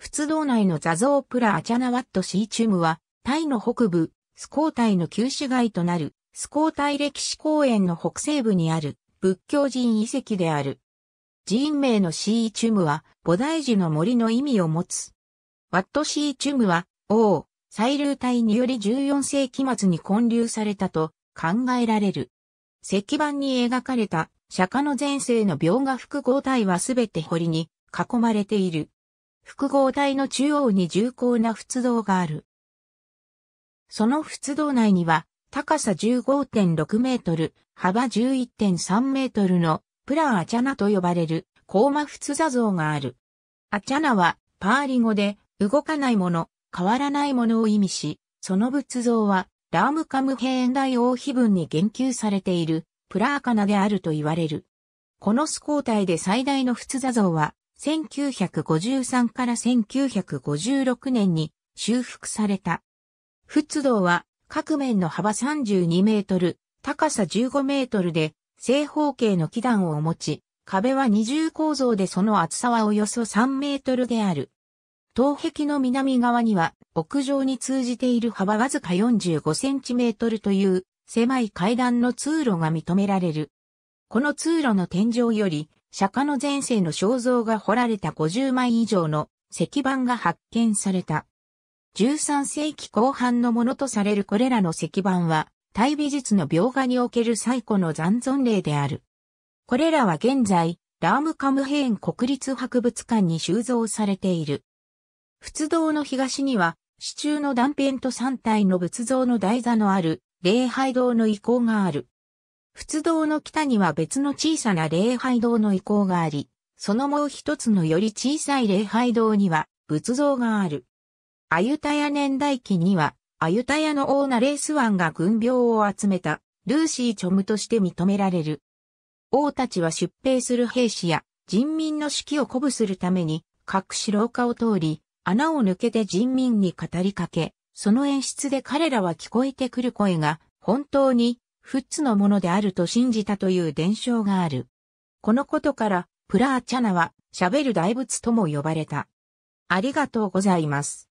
仏道内の座像プラアチャナワットシーチュムは、タイの北部、スコータイの旧市街となる、スコータイ歴史公園の北西部にある、仏教寺院遺跡である。寺院名のシーチュムは、菩提樹の森の意味を持つ。ワットシーチュムは、王、最流隊により14世紀末に建立されたと考えられる。石板に描かれた釈迦の前世の描画複合体はすべて堀に囲まれている。複合体の中央に重厚な仏像がある。その仏像内には、高さ15.6メートル、幅11.3メートルのプラアチャナと呼ばれる高マ仏座像がある。アチャナはパーリ語で動かないもの、変わらないものを意味し、その仏像はラームカムヘーン大王碑文に言及されているプラーカナであると言われる。このスコー体で最大の仏座像は1953から1956年に修復された。仏道は各面の幅32メートル、高さ15メートルで正方形の基段を持ち、壁は二重構造でその厚さはおよそ3メートルである。東壁の南側には屋上に通じている幅わずか45センチメートルという狭い階段の通路が認められる。この通路の天井より釈迦の前世の肖像が彫られた50枚以上の石板が発見された。13世紀後半のものとされるこれらの石板は、大美術の描画における最古の残存例である。これらは現在、ラームカムヘーン国立博物館に収蔵されている。仏堂の東には、支柱の断片と3体の仏像の台座のある、礼拝堂の遺構がある。仏道の北には別の小さな礼拝堂の遺構があり、そのもう一つのより小さい礼拝堂には仏像がある。アユタヤ年代記には、アユタヤの王なレースワンが軍病を集めた、ルーシー・チョムとして認められる。王たちは出兵する兵士や人民の士気を鼓舞するために、各種廊下を通り、穴を抜けて人民に語りかけ、その演出で彼らは聞こえてくる声が、本当にフッツのものであると信じたという伝承がある。このことから、プラーチャナは喋る大仏とも呼ばれた。ありがとうございます。